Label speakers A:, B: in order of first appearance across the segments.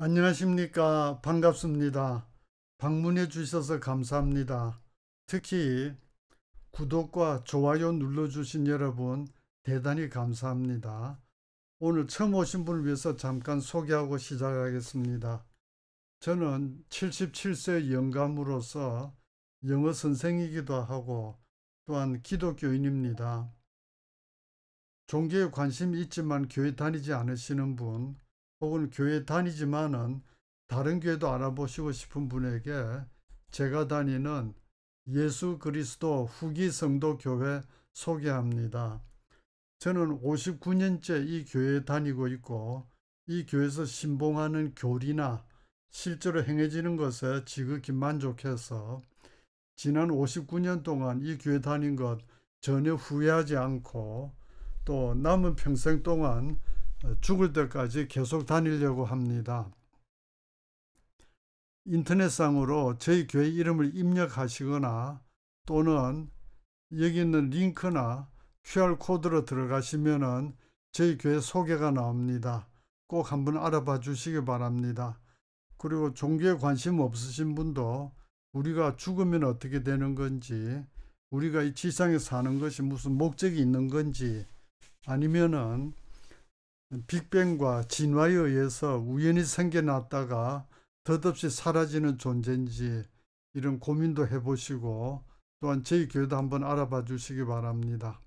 A: 안녕하십니까. 반갑습니다. 방문해 주셔서 감사합니다. 특히 구독과 좋아요 눌러주신 여러분 대단히 감사합니다. 오늘 처음 오신 분을 위해서 잠깐 소개하고 시작하겠습니다. 저는 77세 영감으로서 영어 선생이기도 하고 또한 기독교인입니다. 종교에 관심이 있지만 교회 다니지 않으시는 분, 혹은 교회 다니지만은 다른 교회도 알아보시고 싶은 분에게 제가 다니는 예수 그리스도 후기 성도 교회 소개합니다. 저는 59년째 이 교회에 다니고 있고 이 교회에서 신봉하는 교리나 실제로 행해지는 것에 지극히 만족해서 지난 59년 동안 이 교회 다닌 것 전혀 후회하지 않고 또 남은 평생 동안 죽을 때까지 계속 다니려고 합니다. 인터넷상으로 저희 교회 이름을 입력하시거나 또는 여기 있는 링크나 QR코드로 들어가시면은 저희 교회 소개가 나옵니다. 꼭 한번 알아봐 주시기 바랍니다. 그리고 종교에 관심 없으신 분도 우리가 죽으면 어떻게 되는 건지 우리가 이 지상에 사는 것이 무슨 목적이 있는 건지 아니면은 빅뱅과 진화에 의해서 우연히 생겨났다가 덧없이 사라지는 존재인지 이런 고민도 해보시고 또한 저희 교회도 한번 알아봐 주시기 바랍니다.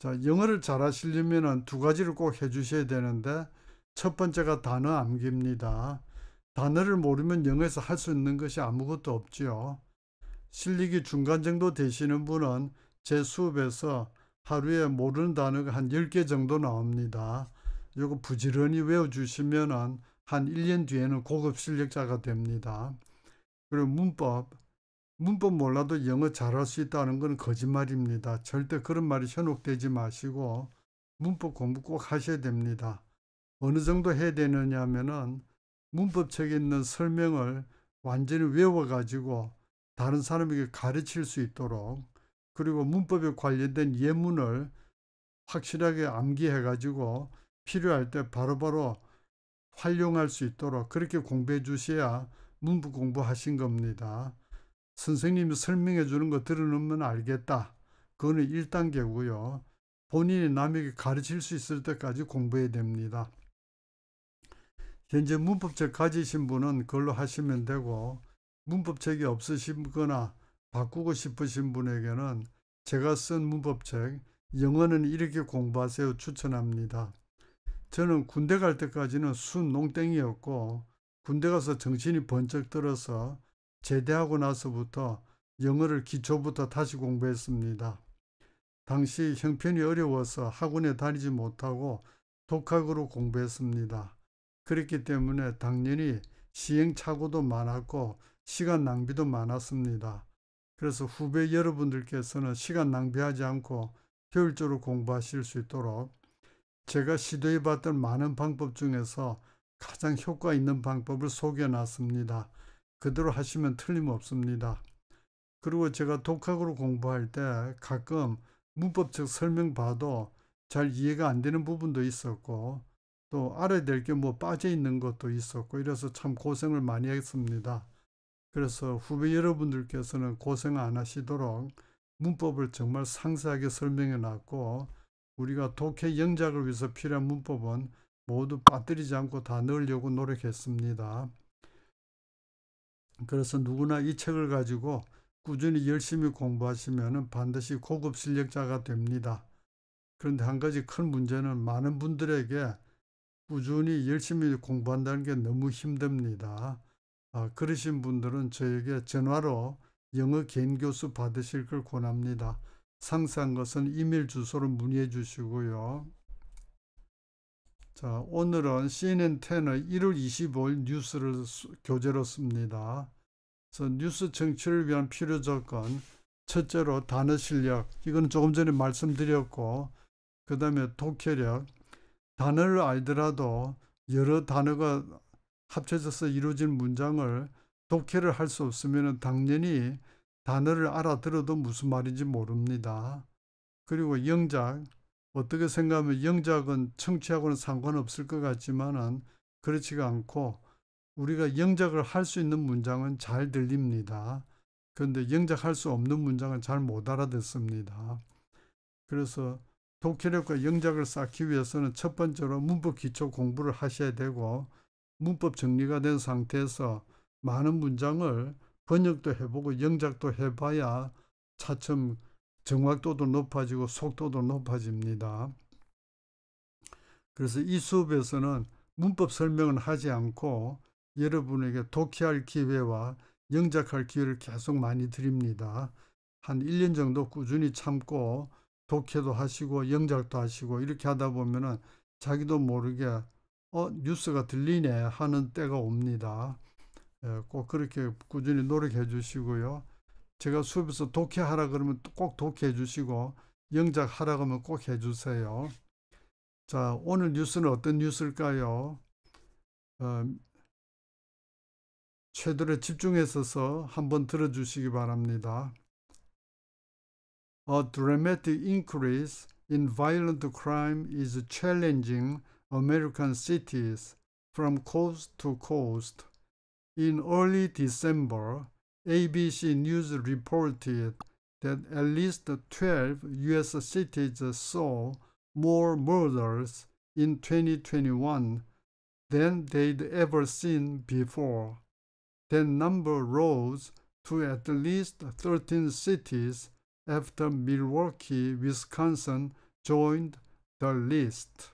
A: 자, 영어를 잘 하시려면 두 가지를 꼭 해주셔야 되는데 첫 번째가 단어 암기입니다. 단어를 모르면 영어에서 할 수 있는 것이 아무것도 없지요. 실력이 중간 정도 되시는 분은 제 수업에서 하루에 모르는 단어가 한 10개 정도 나옵니다. 이거 부지런히 외워주시면 한 1년 뒤에는 고급 실력자가 됩니다. 그리고 문법. 문법 몰라도 영어 잘할 수 있다는 건 거짓말입니다. 절대 그런 말이 현혹되지 마시고 문법 공부 꼭 하셔야 됩니다. 어느 정도 해야 되느냐 하면 문법책에 있는 설명을 완전히 외워가지고 다른 사람에게 가르칠 수 있도록 그리고 문법에 관련된 예문을 확실하게 암기해 가지고 필요할 때 바로바로 활용할 수 있도록 그렇게 공부해 주셔야 문법 공부하신 겁니다. 선생님이 설명해 주는 거 들으면 알겠다. 그거는 1단계고요. 본인이 남에게 가르칠 수 있을 때까지 공부해야 됩니다. 현재 문법책 가지신 분은 그걸로 하시면 되고 문법책이 없으시거나 바꾸고 싶으신 분에게는 제가 쓴 문법책 영어는 이렇게 공부하세요 추천합니다. 저는 군대 갈 때까지는 순 농땡이였고 군대 가서 정신이 번쩍 들어서 제대하고 나서부터 영어를 기초부터 다시 공부했습니다. 당시 형편이 어려워서 학원에 다니지 못하고 독학으로 공부했습니다. 그렇기 때문에 당연히 시행착오도 많았고 시간 낭비도 많았습니다. 그래서 후배 여러분들께서는 시간 낭비하지 않고 효율적으로 공부하실 수 있도록 제가 시도해 봤던 많은 방법 중에서 가장 효과 있는 방법을 소개해 놨습니다. 그대로 하시면 틀림없습니다. 그리고 제가 독학으로 공부할 때 가끔 문법적 설명 봐도 잘 이해가 안 되는 부분도 있었고 또 알아야 될 게 뭐 빠져 있는 것도 있었고 이래서 참 고생을 많이 했습니다. 그래서 후배 여러분들께서는 고생 안 하시도록 문법을 정말 상세하게 설명해 놨고 우리가 독해 영작을 위해서 필요한 문법은 모두 빠뜨리지 않고 다 넣으려고 노력했습니다. 그래서 누구나 이 책을 가지고 꾸준히 열심히 공부하시면 반드시 고급 실력자가 됩니다. 그런데 한 가지 큰 문제는 많은 분들에게 꾸준히 열심히 공부한다는 게 너무 힘듭니다. 아, 그러신 분들은 저에게 전화로 영어 개인 교수 받으실 걸 권합니다. 상세한 것은 이메일 주소로 문의해 주시고요. 자, 오늘은 CNN10의 1월 25일 뉴스를 교재로 씁니다. 그래서 뉴스 정치를 위한 필요 조건, 첫째로 단어 실력, 이건 조금 전에 말씀드렸고, 그 다음에 독해력, 단어를 알더라도 여러 단어가 합쳐져서 이루어진 문장을 독해를 할 수 없으면 당연히 단어를 알아들어도 무슨 말인지 모릅니다. 그리고 영작, 어떻게 생각하면 영작은 청취하고는 상관없을 것 같지만은 그렇지가 않고 우리가 영작을 할 수 있는 문장은 잘 들립니다. 그런데 영작할 수 없는 문장은 잘 못 알아듣습니다. 그래서 독해력과 영작을 쌓기 위해서는 첫 번째로 문법 기초 공부를 하셔야 되고 문법 정리가 된 상태에서 많은 문장을 번역도 해보고 영작도 해봐야 차츰 정확도도 높아지고 속도도 높아집니다. 그래서 이 수업에서는 문법 설명은 하지 않고 여러분에게 독해할 기회와 영작할 기회를 계속 많이 드립니다. 한 1년 정도 꾸준히 참고 독해도 하시고 영작도 하시고 이렇게 하다 보면은 자기도 모르게 어, 뉴스가 들리네 하는 때가 옵니다. 예, 꼭 그렇게 꾸준히 노력해 주시고요. 제가 수업에서 독해하라 그러면 꼭 독해 주시고 영작하라 그러면 꼭 해주세요. 자, 오늘 뉴스는 어떤 뉴스일까요? 어, 최대로 집중해서 한번 들어주시기 바랍니다. A dramatic increase in violent crime is challenging American cities from coast to coast. In early December, ABC News reported that at least 12 U.S. cities saw more murders in 2021 than they'd ever seen before. That number rose to at least 13 cities after Milwaukee, Wisconsin joined the list.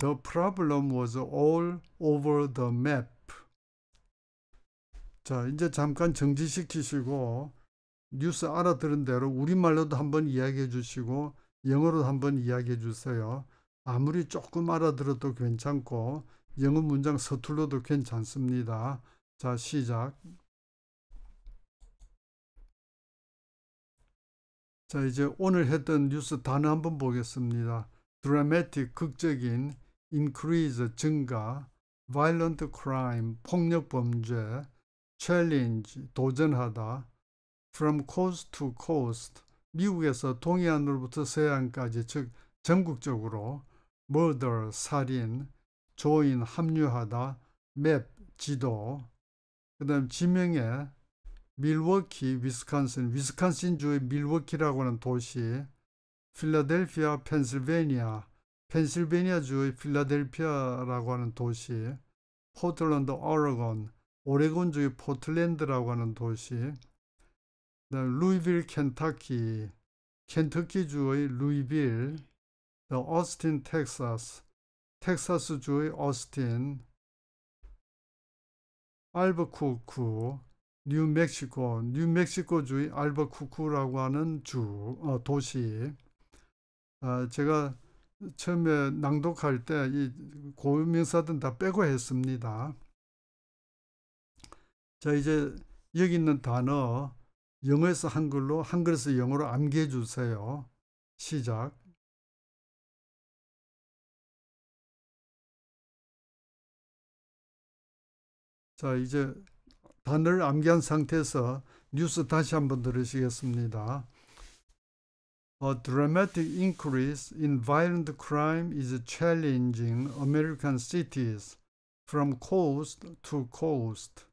A: The problem was all over the map. 자, 이제 잠깐 정지시키시고 뉴스 알아들은 대로 우리말로도 한번 이야기해 주시고 영어로 도 한번 이야기해 주세요. 아무리 조금 알아들어도 괜찮고 영어 문장 서툴러도 괜찮습니다. 자, 시작. 자, 이제 오늘 했던 뉴스 단어 한번 보겠습니다. 드라마틱, 극적인, increase 증가, violent crime 폭력 범죄, challenge 도전하다, from coast to coast 미국에서 동해안으로부터 서해안까지 즉 전국적으로 murder 살인, 조인 합류하다, 맵 지도, 그다음 지명에 밀워키 위스콘신 위스콘신주의 밀워키라고 하는 도시, 필라델피아 펜실베니아 펜실베니아주의 필라델피아라고 하는 도시, 포틀랜드 오레곤, 오레곤주의 포틀랜드라고 하는 도시, 루이빌 켄터키, 켄터키주의 루이빌, 어스틴 텍사스, 텍사스주의 어스틴알버쿠쿠 뉴멕시코, 뉴멕시코주의 알버쿠쿠라고 하는 주, 어, 도시, 어, 제가 처음에 낭독할 때 이 고유명사든 다 빼고 했습니다. 자 이제 여기 있는 단어 영어에서 한글로 한글에서 영어로 암기해 주세요. 시작. 자 이제 단어를 암기한 상태에서 뉴스 다시 한번 들으시겠습니다. A dramatic increase in violent crime is challenging American cities from coast to coast.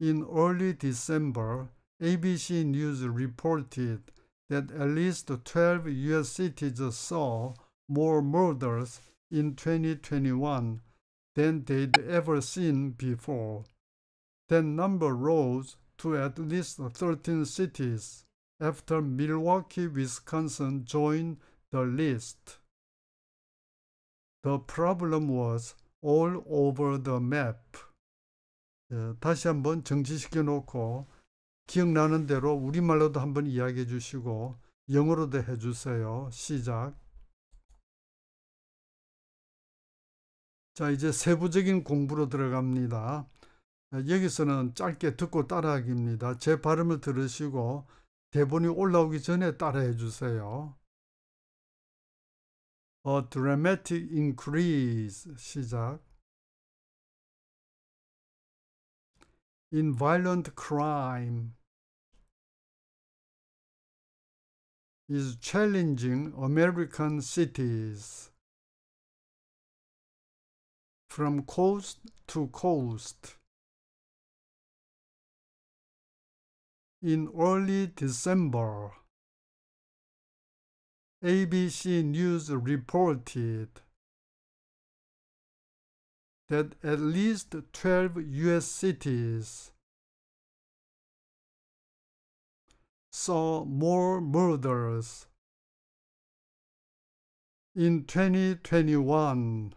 A: In early December, ABC News reported that at least 12 U.S. cities saw more murders in 2021 than they'd ever seen before. That number rose to at least 13 cities after Milwaukee, Wisconsin joined the list. The problem was all over the map. 예, 다시 한번 정지시켜 놓고 기억나는 대로 우리말로도 한번 이야기해 주시고 영어로도 해 주세요. 시작. 자, 이제 세부적인 공부로 들어갑니다. 예, 여기서는 짧게 듣고 따라하기입니다. 제 발음을 들으시고 대본이 올라오기 전에 따라해 주세요.
B: A dramatic increase 시작 In violent crime is challenging American cities from coast to coast. in early December, ABC News reported that at least 12 U.S. cities saw more murders in 2021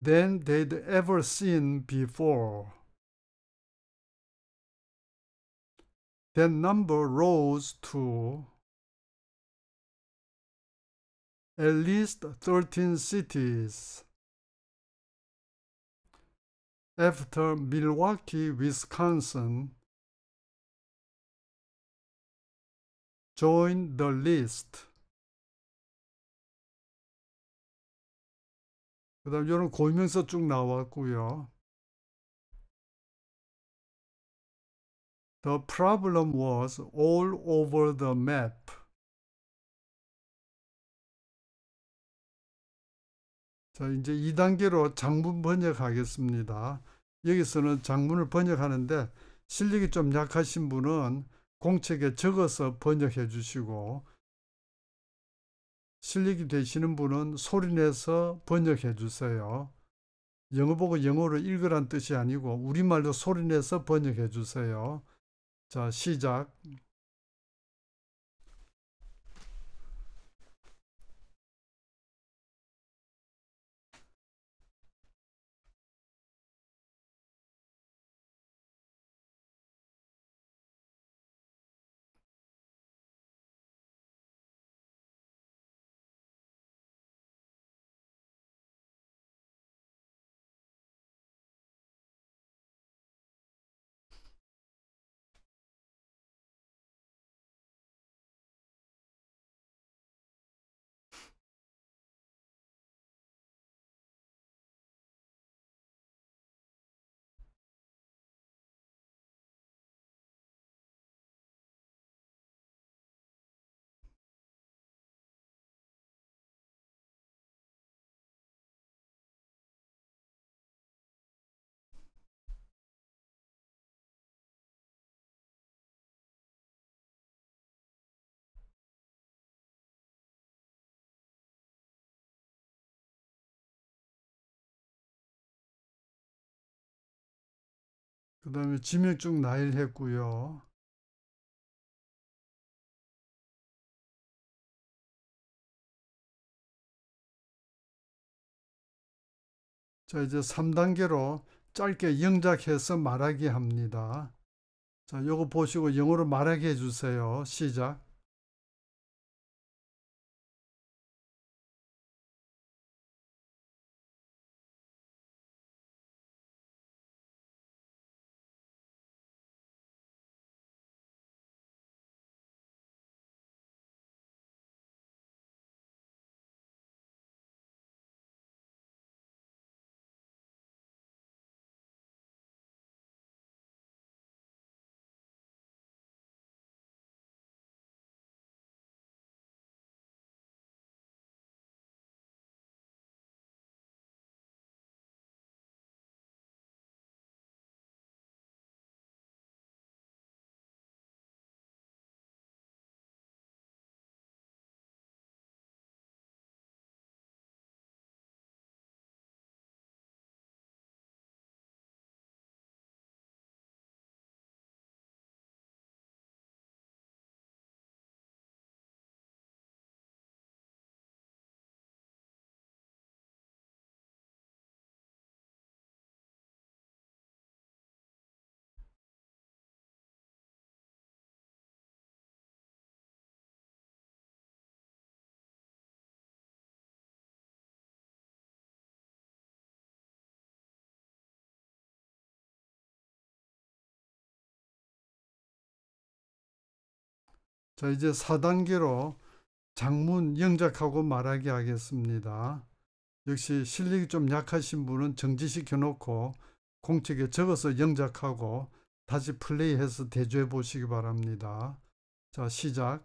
B: than they'd ever seen before. that number rose to at least 13 cities. After Milwaukee, Wisconsin joined the list. 그 다음 이런 고유명사 쭉 나왔고요. The problem was all over the map.
A: 자, 이제 2단계로 장문 번역하겠습니다. 여기서는 장문을 번역하는데 실력이 좀 약하신 분은 공책에 적어서 번역해 주시고 실력이 되시는 분은 소리내서 번역해 주세요. 영어 보고 영어로 읽으란 뜻이 아니고 우리말로 소리내서 번역해 주세요. 자, 시작.
B: 그 다음에 지면쭉 나일했고요.
A: 자 이제 3단계로 짧게 영작해서 말하기 합니다. 자 요거 보시고 영어로 말하게 해주세요. 시작 자, 이제 4단계로 장문 영작하고 말하기 하겠습니다. 역시 실력이 좀 약하신 분은 정지시켜 놓고 공책에 적어서 영작하고 다시 플레이해서 대조해 보시기 바랍니다. 자, 시작.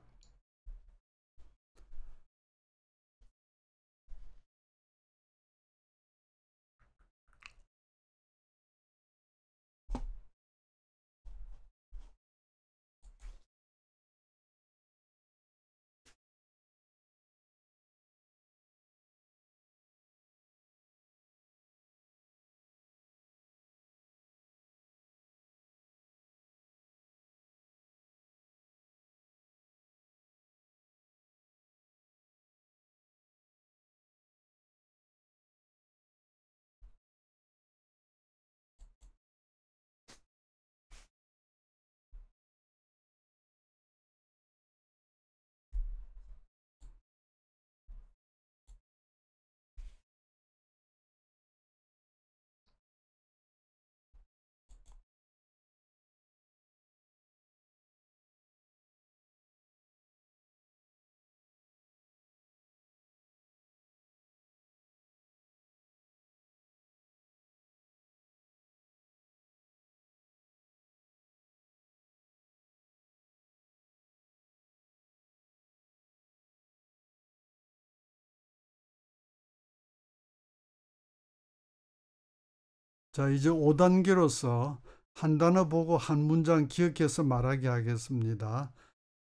A: 자, 이제 5단계로서 한 단어 보고 한 문장 기억해서 말하게 하겠습니다.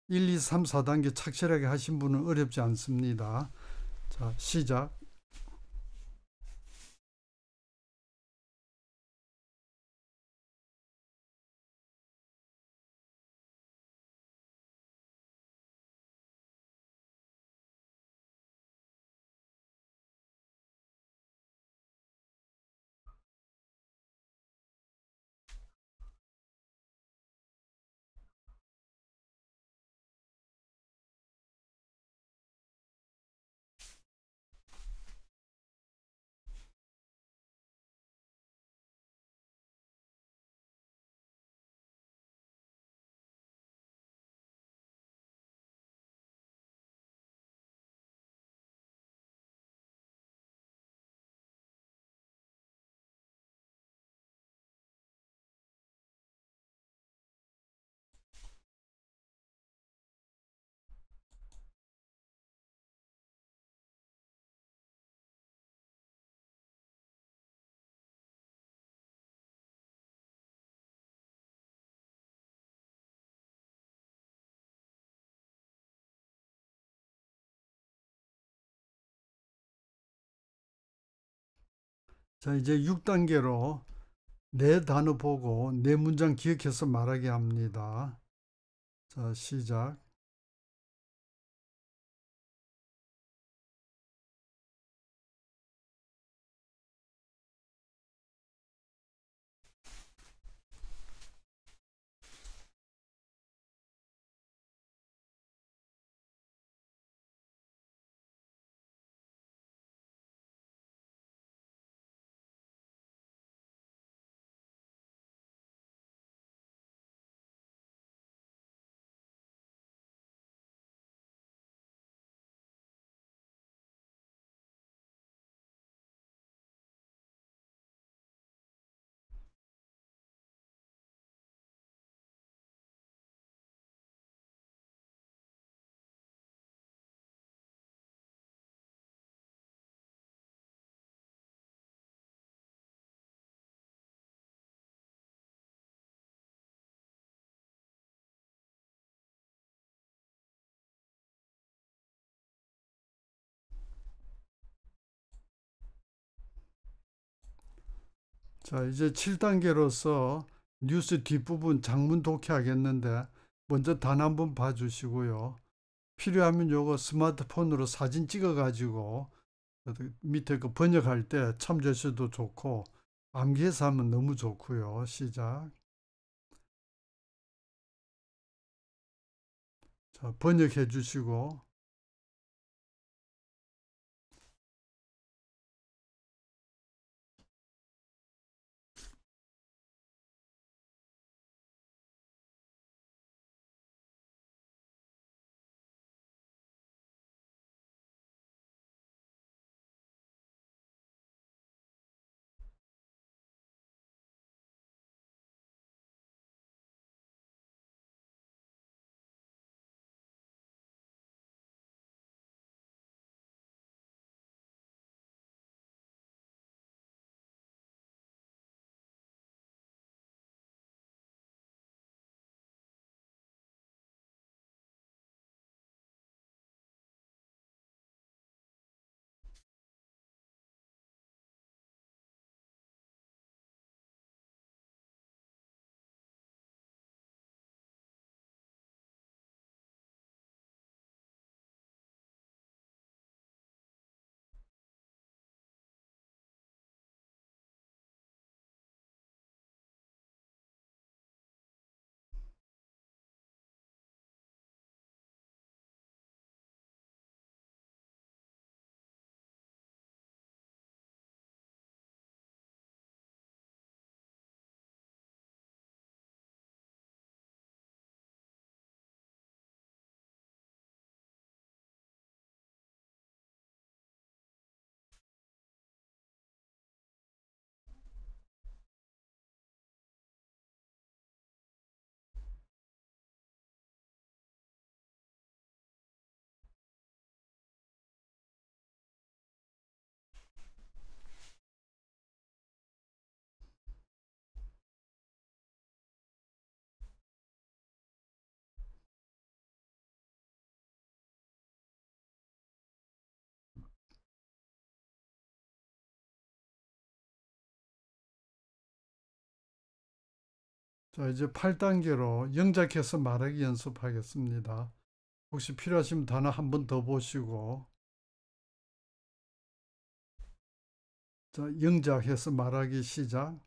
A: 1, 2, 3, 4단계 착실하게 하신 분은 어렵지 않습니다. 자, 시작. 자, 이제 6단계로 내 단어 보고 내 네 문장 기억해서 말하게 합니다. 자, 시작. 자, 이제 7단계로서 뉴스 뒷부분 장문 독해하겠는데 먼저 단 한 번 봐주시고요. 필요하면 요거 스마트폰으로 사진 찍어가지고 밑에 그 번역할 때 참조하셔도 좋고 암기해서 하면 너무 좋고요. 시작.
B: 자, 번역해 주시고
A: 자, 이제 8단계로 영작해서 말하기 연습하겠습니다. 혹시 필요하시면 단어 한 번 더 보시고 자, 영작해서
B: 말하기 시작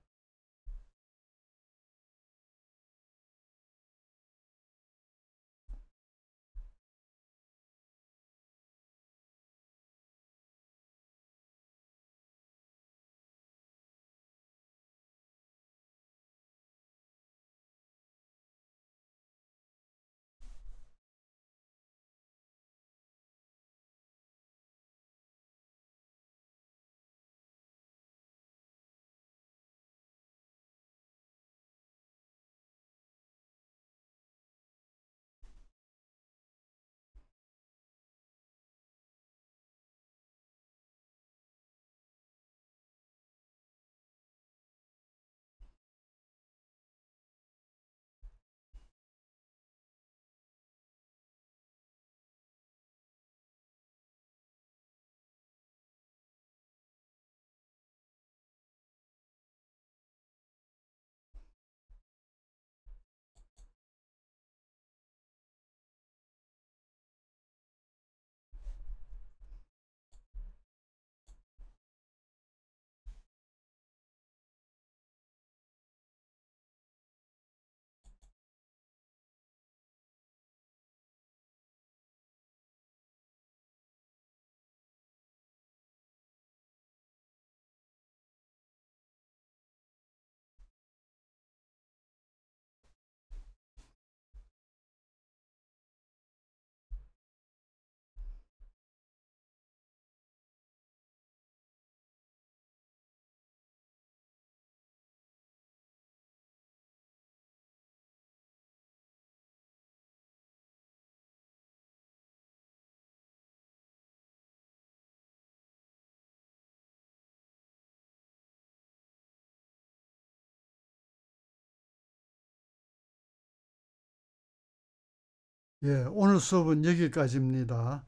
A: 예, 오늘 수업은 여기까지입니다.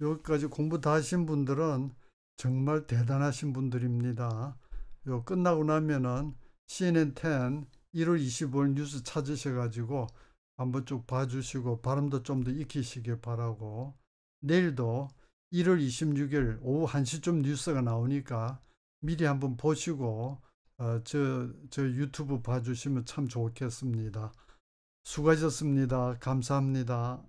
A: 여기까지 공부 다 하신 분들은 정말 대단하신 분들입니다. 요 끝나고 나면은 CNN10 1월 25일 뉴스 찾으셔가지고 한번 쭉 봐주시고 발음도 좀 더 익히시길 바라고 내일도 1월 26일 오후 1시쯤 뉴스가 나오니까 미리 한번 보시고 어, 저, 저 유튜브 봐주시면 참 좋겠습니다. 수고하셨습니다. 감사합니다.